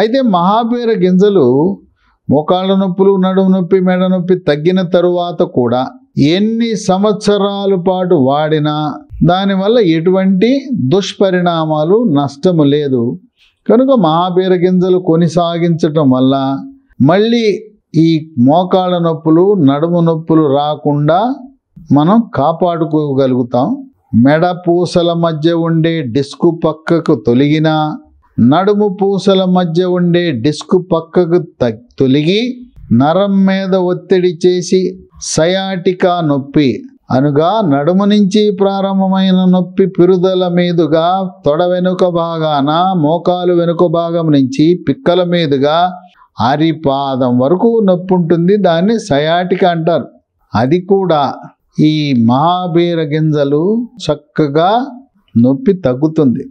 అయితే మహాబీర గింజలు మోకాళ్ళ నొప్పులు నడుము నొప్పి మెడ నొప్పి తగ్గిన తరువాత కూడా ఎన్ని సంవత్సరాల పాటు వాడినా దానివల్ల ఎటువంటి దుష్పరిణామాలు నష్టము లేదు కనుక మహాబీర గింజలు కొనసాగించటం వల్ల మళ్ళీ ఈ మోకాళ్ళ నొప్పులు నడుము నొప్పులు రాకుండా మనం కాపాడుకోగలుగుతాం మెడ పూసల మధ్య ఉండే డిస్కు పక్కకు తొలగినా నడుము పూసల మధ్య ఉండే డిస్క్ పక్కకు తొలిగి నరం మీద ఒత్తిడి చేసి సయాటికా నొప్పి అనుగా నడుము నుంచి ప్రారంభమైన నొప్పి పిరుదల మీదుగా తొడ వెనుక భాగాన మోకాలు వెనుక భాగం నుంచి పిక్కల మీదుగా అరిపాదం వరకు నొప్పి ఉంటుంది దాన్ని సయాటిక అంటారు అది కూడా ఈ మహాబీర గింజలు చక్కగా నొప్పి తగ్గుతుంది